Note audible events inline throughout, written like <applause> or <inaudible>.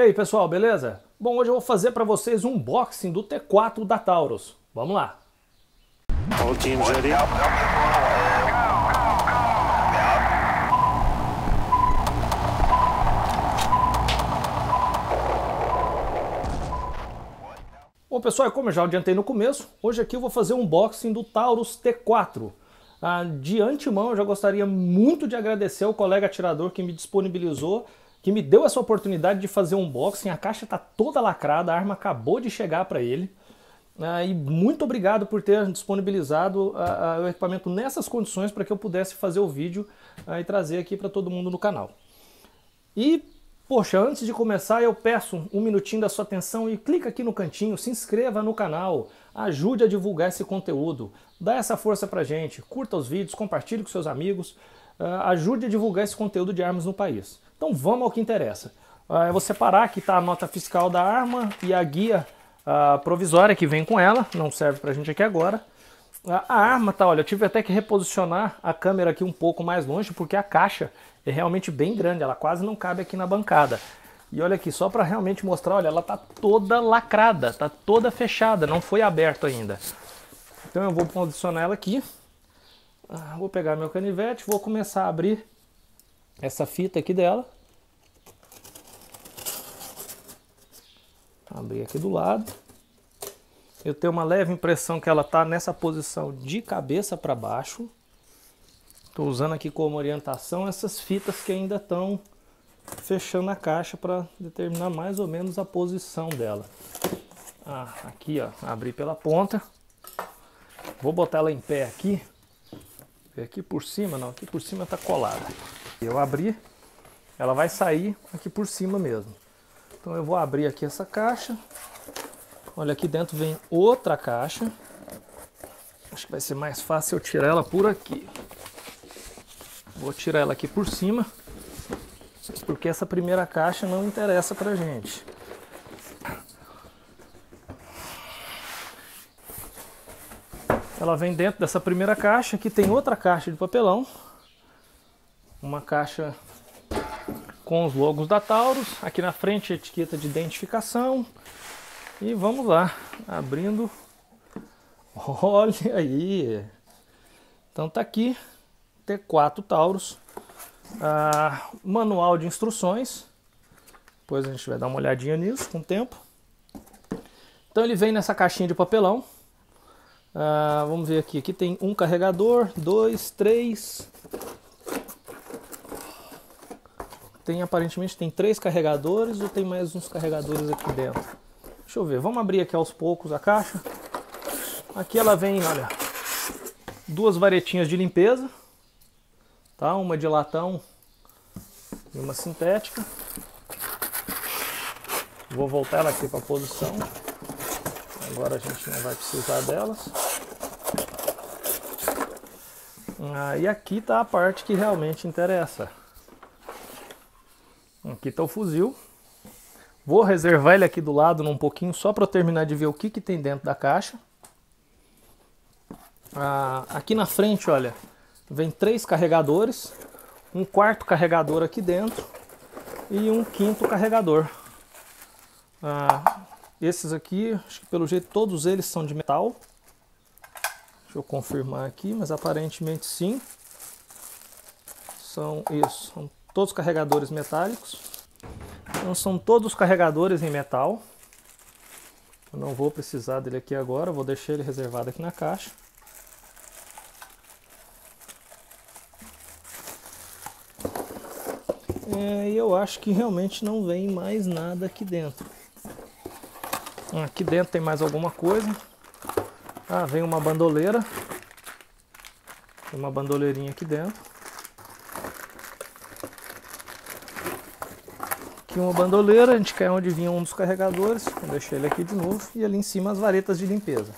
E aí pessoal, beleza? Bom, hoje eu vou fazer para vocês um unboxing do T4 da Taurus. Vamos lá! Bom pessoal, como eu já adiantei no começo, hoje aqui eu vou fazer um unboxing do Taurus T4. Ah, de antemão eu já gostaria muito de agradecer ao colega atirador que me disponibilizou que me deu essa oportunidade de fazer um unboxing. A caixa está toda lacrada, a arma acabou de chegar para ele. Ah, e muito obrigado por ter disponibilizado ah, ah o equipamento nessas condições para que eu pudesse fazer o vídeo ah, e trazer aqui para todo mundo no canal. E, poxa, antes de começar eu peço um minutinho da sua atenção e clica aqui no cantinho, se inscreva no canal, ajude a divulgar esse conteúdo, dá essa força para gente, curta os vídeos, compartilhe com seus amigos, ah, ajude a divulgar esse conteúdo de armas no país. Então vamos ao que interessa. Eu ah, é vou separar, aqui está a nota fiscal da arma e a guia ah, provisória que vem com ela, não serve para a gente aqui agora. Ah, a arma, tá, olha, eu tive até que reposicionar a câmera aqui um pouco mais longe, porque a caixa é realmente bem grande, ela quase não cabe aqui na bancada. E olha aqui, só para realmente mostrar, olha, ela tá toda lacrada, tá toda fechada, não foi aberto ainda. Então eu vou posicionar ela aqui, vou pegar meu canivete, vou começar a abrir essa fita aqui dela. Abrir aqui do lado. Eu tenho uma leve impressão que ela está nessa posição de cabeça para baixo. Estou usando aqui como orientação essas fitas que ainda estão fechando a caixa para determinar mais ou menos a posição dela. Ah, aqui ó, abri pela ponta. Vou botar ela em pé aqui. Aqui por cima não, aqui por cima está colada. Eu abri, ela vai sair aqui por cima mesmo. Então eu vou abrir aqui essa caixa. Olha, aqui dentro vem outra caixa. Acho que vai ser mais fácil eu tirar ela por aqui. Vou tirar ela aqui por cima, porque essa primeira caixa não interessa pra gente. Ela vem dentro dessa primeira caixa, que tem outra caixa de papelão, uma caixa com os logos da Taurus, aqui na frente etiqueta de identificação. E vamos lá, abrindo. <laughs> Olha aí. Então tá aqui T4 Taurus, ah, manual de instruções. Depois a gente vai dar uma olhadinha nisso com o tempo. Então ele vem nessa caixinha de papelão. Ah, vamos ver aqui. Aqui tem um carregador, dois, três, tem aparentemente tem três carregadores ou tem mais uns carregadores aqui dentro. Deixa eu ver, vamos abrir aqui aos poucos a caixa. Aqui ela vem, olha, duas varetinhas de limpeza, tá? Uma de latão e uma sintética. Vou voltar ela aqui para a posição. Agora a gente não vai precisar delas. Ah, e aqui está a parte que realmente interessa aqui está o fuzil. Vou reservar ele aqui do lado num pouquinho só para terminar de ver o que, que tem dentro da caixa. Ah, aqui na frente, olha, vem três carregadores, um quarto carregador aqui dentro e um quinto carregador. Ah, esses aqui, acho que pelo jeito todos eles são de metal. Deixa eu confirmar aqui, mas aparentemente sim. São isso, são todos os carregadores metálicos. Então são todos os carregadores em metal. Eu não vou precisar dele aqui agora, vou deixar ele reservado aqui na caixa. É, e eu acho que realmente não vem mais nada aqui dentro. Aqui dentro tem mais alguma coisa. Ah, vem uma bandoleira. Tem uma bandoleirinha aqui dentro. uma bandoleira, a gente caiu onde vinha um dos carregadores, eu deixei ele aqui de novo, e ali em cima as varetas de limpeza.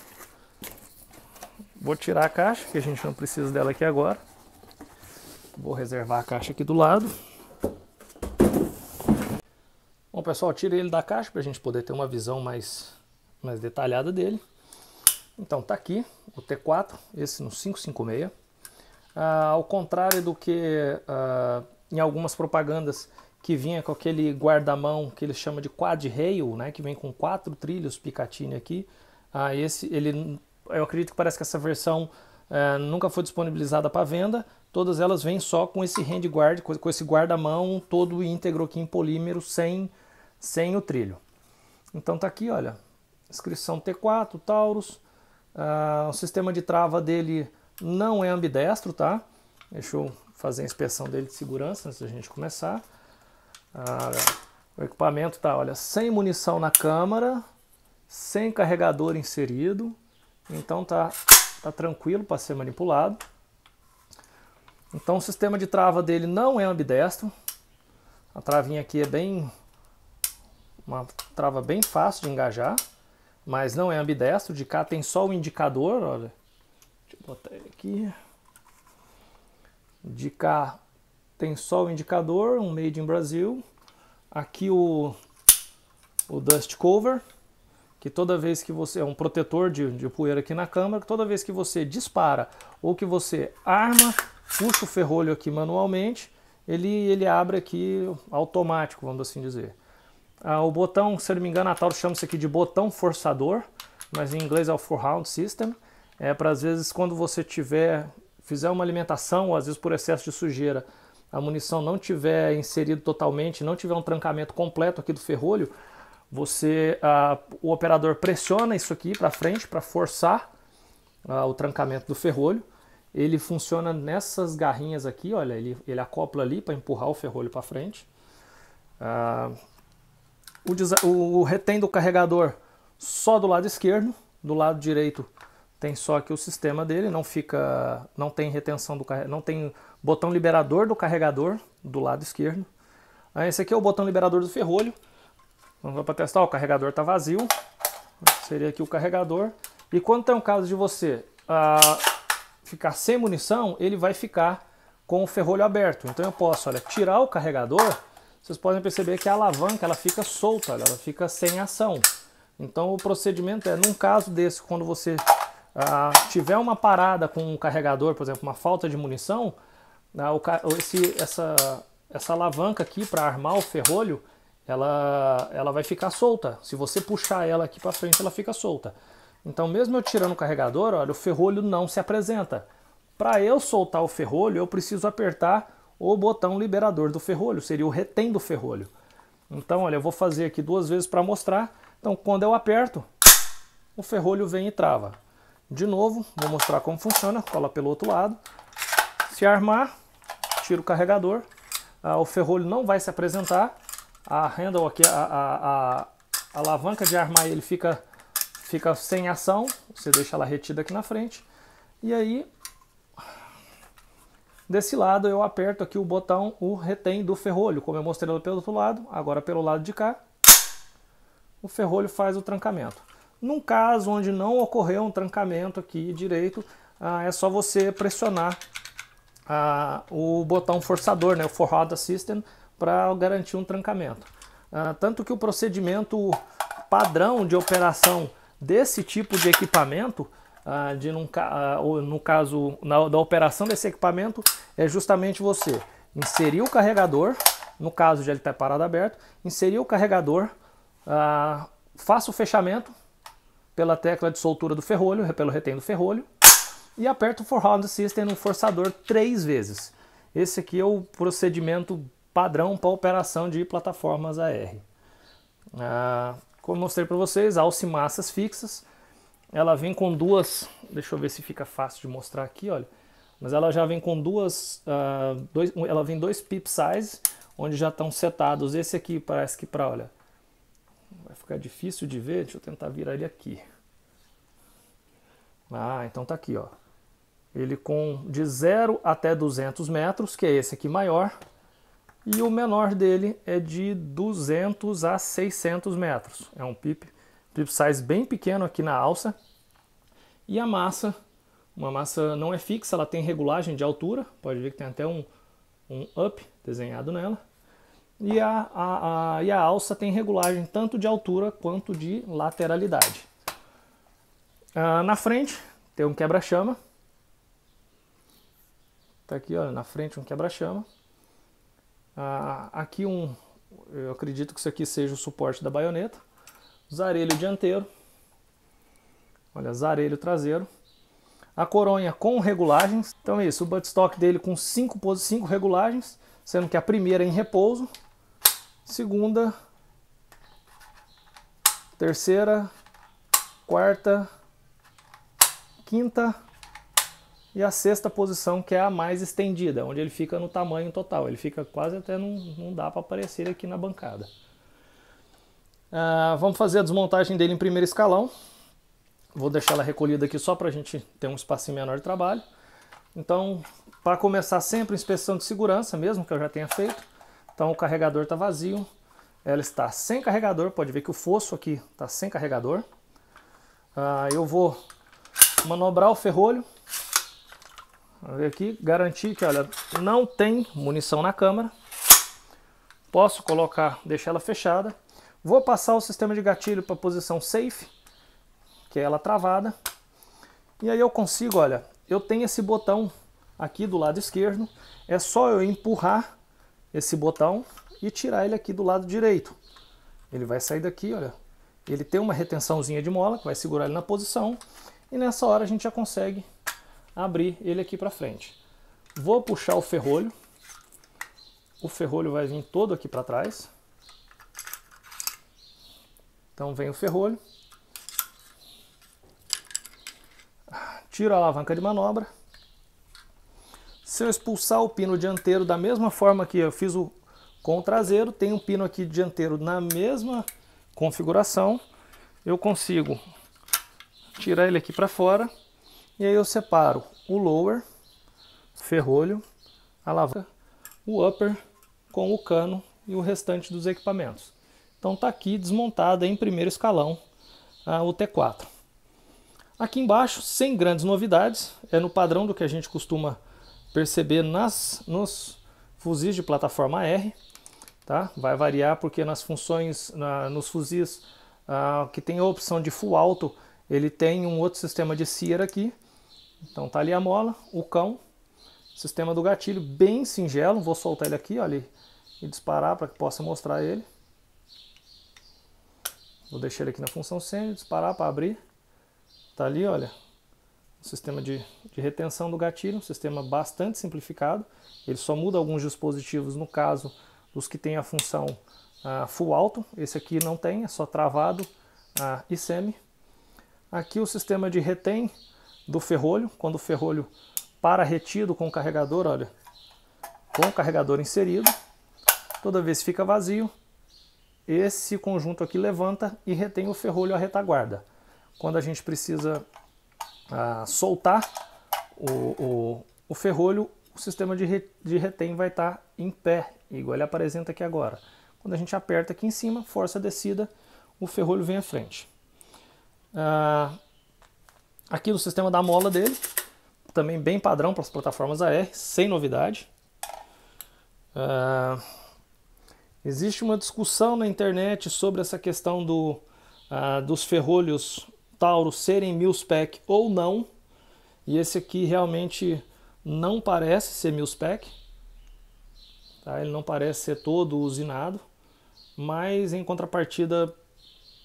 Vou tirar a caixa, que a gente não precisa dela aqui agora. Vou reservar a caixa aqui do lado. Bom pessoal, tirei ele da caixa para a gente poder ter uma visão mais, mais detalhada dele. Então tá aqui o T4, esse no 556. Ah, ao contrário do que ah, em algumas propagandas que vinha com aquele guardamão que eles chamam de quad rail, né, que vem com quatro trilhos Picatinny aqui. Ah, esse ele eu acredito que parece que essa versão é, nunca foi disponibilizada para venda. Todas elas vêm só com esse handguard, com, esse esse guardamão todo íntegro aqui em polímero sem sem o trilho. Então tá aqui, olha, inscrição T4 Taurus. Ah, o sistema de trava dele não é ambidestro, tá? Deixa eu fazer a inspeção dele de segurança antes da gente começar. Ah, o equipamento tá, olha, sem munição na câmara, sem carregador inserido, então tá, tá tranquilo para ser manipulado. Então o sistema de trava dele não é ambidestro. A travinha aqui é bem uma trava bem fácil de engajar, mas não é ambidestro. De cá tem só o indicador, olha. Deixa eu botar ele aqui. De cá tem só o indicador, um Made in Brasil. Aqui o, o Dust Cover, que toda vez que você... É um protetor de, de poeira aqui na câmera, toda vez que você dispara ou que você arma, puxa o ferrolho aqui manualmente, ele, ele abre aqui automático, vamos assim dizer. Ah, o botão, se eu não me engano, a Taurus chama isso aqui de botão forçador, mas em inglês é o four round system. É para às vezes quando você tiver, fizer uma alimentação, ou às vezes por excesso de sujeira, a munição não tiver inserido totalmente, não tiver um trancamento completo aqui do ferrolho, você, ah, o operador pressiona isso aqui para frente para forçar ah, o trancamento do ferrolho. Ele funciona nessas garrinhas aqui, olha, ele, ele acopla ali para empurrar o ferrolho para frente. Ah, o, o retém do carregador só do lado esquerdo, do lado direito tem só que o sistema dele não fica, não tem retenção do não tem botão liberador do carregador do lado esquerdo. Ah, esse aqui é o botão liberador do ferrolho. Vamos para testar, o carregador está vazio. Seria aqui o carregador. E quando tem um caso de você ah, ficar sem munição, ele vai ficar com o ferrolho aberto. Então eu posso, olha, tirar o carregador, vocês podem perceber que a alavanca ela fica solta, ela fica sem ação. Então o procedimento é, num caso desse, quando você ah, tiver uma parada com um carregador, por exemplo, uma falta de munição, ah, o, esse, essa, essa alavanca aqui para armar o ferrolho, ela, ela vai ficar solta. Se você puxar ela aqui para frente, ela fica solta. Então, mesmo eu tirando o carregador, olha, o ferrolho não se apresenta. Para eu soltar o ferrolho, eu preciso apertar o botão liberador do ferrolho, seria o retém do ferrolho. Então, olha, eu vou fazer aqui duas vezes para mostrar. Então, quando eu aperto, o ferrolho vem e trava. De novo, vou mostrar como funciona, cola pelo outro lado. Se armar, tira o carregador, ah, o ferrolho não vai se apresentar, a handle aqui, a, a, a, a alavanca de armar ele fica, fica sem ação, você deixa ela retida aqui na frente. E aí, desse lado eu aperto aqui o botão, o retém do ferrolho, como eu mostrei pelo outro lado, agora pelo lado de cá, o ferrolho faz o trancamento. Num caso onde não ocorreu um trancamento aqui direito, ah, é só você pressionar ah, o botão forçador, né, o forward assistant para garantir um trancamento. Ah, tanto que o procedimento padrão de operação desse tipo de equipamento, ah, de num, ah, ou no caso na, da operação desse equipamento, é justamente você inserir o carregador, no caso de ele estar parado aberto, inserir o carregador, ah, faça o fechamento, pela tecla de soltura do ferrolho, pelo retém do ferrolho, e aperto o forehand system no forçador três vezes. Esse aqui é o procedimento padrão para operação de plataformas AR. Ah, como mostrei para vocês, alça e massas fixas. Ela vem com duas, deixa eu ver se fica fácil de mostrar aqui, olha. Mas ela já vem com duas, ah, dois, ela vem dois pip size, onde já estão setados. Esse aqui parece que para, olha, ficar difícil de ver, deixa eu tentar virar ele aqui. Ah, então tá aqui, ó. Ele com de 0 até 200 metros, que é esse aqui maior, e o menor dele é de 200 a 600 metros. É um pip, pip size bem pequeno aqui na alça. E a massa, uma massa não é fixa, ela tem regulagem de altura, pode ver que tem até um, um up desenhado nela e a, a, a, e a alça tem regulagem tanto de altura quanto de lateralidade. Ah, na frente tem um quebra-chama. Tá aqui, olha, na frente um quebra-chama. Ah, aqui um, eu acredito que isso aqui seja o suporte da baioneta. Zarelho dianteiro. Olha, zarelho traseiro. A coronha com regulagens. Então é isso, o buttstock dele com 5 regulagens, sendo que a primeira é em repouso segunda, terceira, quarta, quinta e a sexta posição que é a mais estendida, onde ele fica no tamanho total. Ele fica quase até não, não dá para aparecer aqui na bancada. Ah, vamos fazer a desmontagem dele em primeiro escalão. Vou deixar ela recolhida aqui só para a gente ter um espacinho menor de trabalho. Então, para começar sempre inspeção de segurança mesmo, que eu já tenha feito. Então o carregador está vazio, ela está sem carregador, pode ver que o fosso aqui está sem carregador. Ah, eu vou manobrar o ferrolho, ver aqui, garantir que olha, não tem munição na câmara. Posso colocar, deixar ela fechada. Vou passar o sistema de gatilho para a posição safe, que é ela travada. E aí eu consigo, olha, eu tenho esse botão aqui do lado esquerdo, é só eu empurrar esse botão e tirar ele aqui do lado direito. Ele vai sair daqui, olha. Ele tem uma retençãozinha de mola que vai segurar ele na posição. E nessa hora a gente já consegue abrir ele aqui para frente. Vou puxar o ferrolho. O ferrolho vai vir todo aqui para trás. Então vem o ferrolho. Tiro a alavanca de manobra. Se eu expulsar o pino dianteiro da mesma forma que eu fiz o, com o traseiro, tem um pino aqui dianteiro na mesma configuração, eu consigo tirar ele aqui para fora e aí eu separo o lower, ferrolho, a alavanca, o upper com o cano e o restante dos equipamentos. Então está aqui desmontada em primeiro escalão a ah, o T4. Aqui embaixo, sem grandes novidades, é no padrão do que a gente costuma perceber nas, nos fuzis de plataforma R, tá? vai variar porque nas funções, na, nos fuzis ah, que tem a opção de full alto, ele tem um outro sistema de cera aqui, então tá ali a mola, o cão, sistema do gatilho bem singelo, vou soltar ele aqui, olha, e disparar para que possa mostrar ele. Vou deixar ele aqui na função sem disparar para abrir. Tá ali, olha, um sistema de, de retenção do gatilho, um sistema bastante simplificado. Ele só muda alguns dispositivos no caso dos que têm a função ah, full auto. Esse aqui não tem, é só travado ah, e semi. Aqui o sistema de retém do ferrolho, quando o ferrolho para retido com o carregador, olha, com o carregador inserido, toda vez que fica vazio, esse conjunto aqui levanta e retém o ferrolho à retaguarda. Quando a gente precisa soltar o, o, o, ferrolho, o sistema de, re, de retém vai estar tá em pé, igual ele apresenta aqui agora. Quando a gente aperta aqui em cima, força a descida, o ferrolho vem à frente. Ah, aqui no sistema da mola dele, também bem padrão para as plataformas AR, sem novidade. Ah, existe uma discussão na internet sobre essa questão do, ah, dos ferrolhos Tauro serem spec ou não. E esse aqui realmente não parece ser Millspec. Tá? Ele não parece ser todo usinado, mas em contrapartida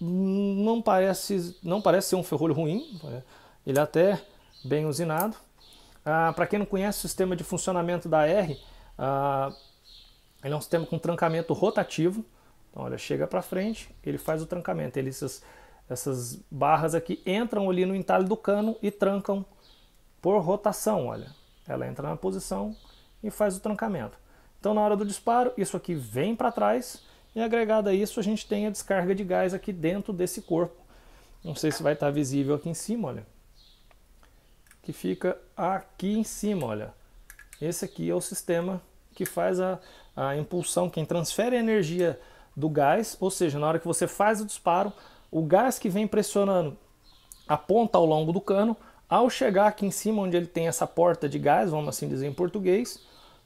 não parece, não parece ser um ferrolho ruim. Né? Ele é até bem usinado. Ah, Para quem não conhece o sistema de funcionamento da R, ah, ele é um sistema com trancamento rotativo. Então, olha, chega para frente, ele faz o trancamento. Ele, essas barras aqui entram ali no entalhe do cano e trancam por rotação, olha. Ela entra na posição e faz o trancamento. Então na hora do disparo, isso aqui vem para trás e agregado a isso a gente tem a descarga de gás aqui dentro desse corpo. Não sei se vai estar tá visível aqui em cima, olha. Que fica aqui em cima, olha. Esse aqui é o sistema que faz a, a impulsão, quem transfere a energia do gás, ou seja, na hora que você faz o disparo, o gás que vem pressionando a ponta ao longo do cano, ao chegar aqui em cima onde ele tem essa porta de gás, vamos assim dizer em português,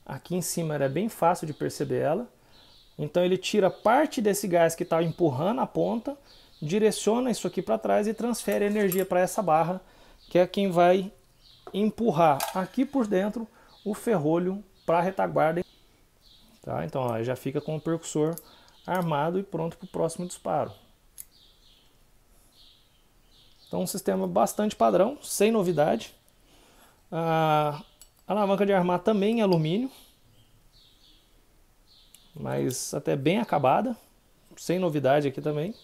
aqui em cima era bem fácil de perceber ela, então ele tira parte desse gás que está empurrando a ponta, direciona isso aqui para trás e transfere energia para essa barra, que é quem vai empurrar aqui por dentro o ferrolho para a retaguarda. Tá? Então ó, já fica com o percussor armado e pronto para o próximo disparo. Então, um sistema bastante padrão, sem novidade. A alavanca de armar também em é alumínio, mas até bem acabada, sem novidade aqui também.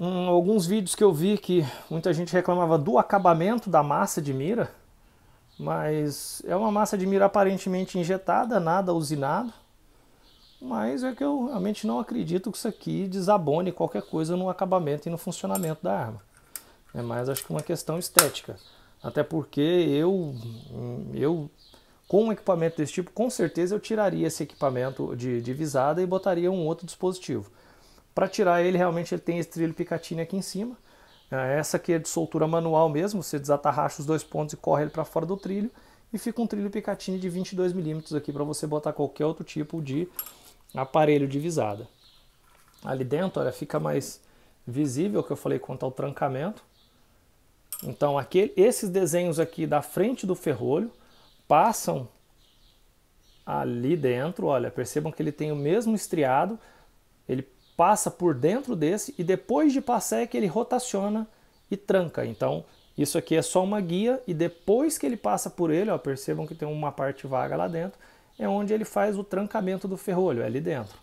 Hum, alguns vídeos que eu vi que muita gente reclamava do acabamento da massa de mira, mas é uma massa de mira aparentemente injetada, nada usinado. Mas é que eu realmente não acredito que isso aqui desabone qualquer coisa no acabamento e no funcionamento da arma. É mais acho que uma questão estética. Até porque eu, eu com um equipamento desse tipo, com certeza eu tiraria esse equipamento de, de visada e botaria um outro dispositivo. Para tirar ele, realmente ele tem esse trilho picatinho aqui em cima. É, essa aqui é de soltura manual mesmo, você desatarracha os dois pontos e corre ele para fora do trilho. E fica um trilho picatine de 22mm aqui para você botar qualquer outro tipo de aparelho de visada. Ali dentro, olha, fica mais visível que eu falei quanto ao trancamento. Então, aquele, esses desenhos aqui da frente do ferrolho passam ali dentro, olha, percebam que ele tem o mesmo estriado, ele passa por dentro desse e depois de passar é que ele rotaciona e tranca. Então, isso aqui é só uma guia e depois que ele passa por ele, ó, percebam que tem uma parte vaga lá dentro, é onde ele faz o trancamento do ferrolho, é ali dentro.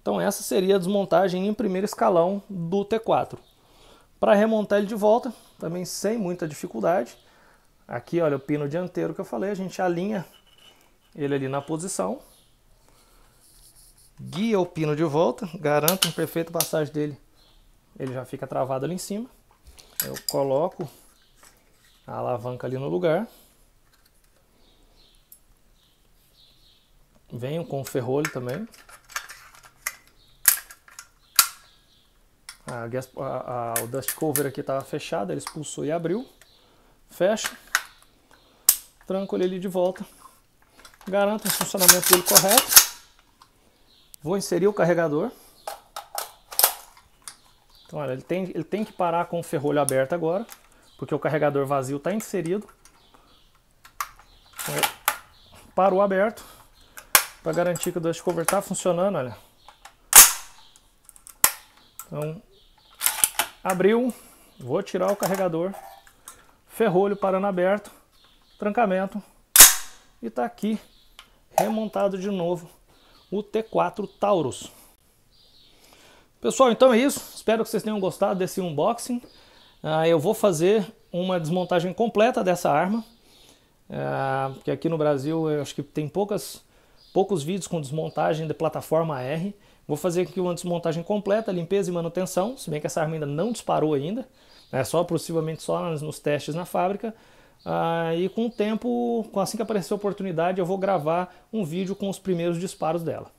Então essa seria a desmontagem em primeiro escalão do T4. Para remontar ele de volta, também sem muita dificuldade, aqui olha o pino dianteiro que eu falei, a gente alinha ele ali na posição, guia o pino de volta, garanta um perfeito passagem dele, ele já fica travado ali em cima. Eu coloco a alavanca ali no lugar, Venho com o ferrolho também. A, a, a, o dust cover aqui estava tá fechado, ele expulsou e abriu. Fecho. Tranco ele de volta. Garanto o funcionamento dele correto. Vou inserir o carregador. Então, olha, ele tem, ele tem que parar com o ferrolho aberto agora, porque o carregador vazio está inserido. Então, parou aberto para garantir que o dust cover está funcionando, olha. Então, abriu, vou tirar o carregador, ferrolho parando aberto, trancamento e está aqui remontado de novo o T4 Taurus. Pessoal, então é isso. Espero que vocês tenham gostado desse unboxing. Ah, eu vou fazer uma desmontagem completa dessa arma, ah, porque aqui no Brasil eu acho que tem poucas poucos vídeos com desmontagem de plataforma R. Vou fazer aqui uma desmontagem completa, limpeza e manutenção, se bem que essa arma ainda não disparou ainda, né, só possivelmente só nos testes na fábrica. Ah, e com o tempo, assim que aparecer a oportunidade, eu vou gravar um vídeo com os primeiros disparos dela.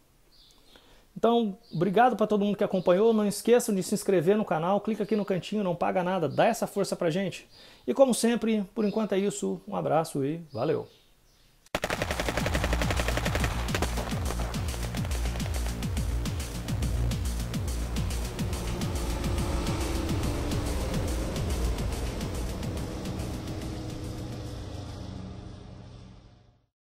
Então, obrigado para todo mundo que acompanhou. Não esqueçam de se inscrever no canal, clica aqui no cantinho, não paga nada, dá essa força pra gente. E como sempre, por enquanto é isso. Um abraço e valeu!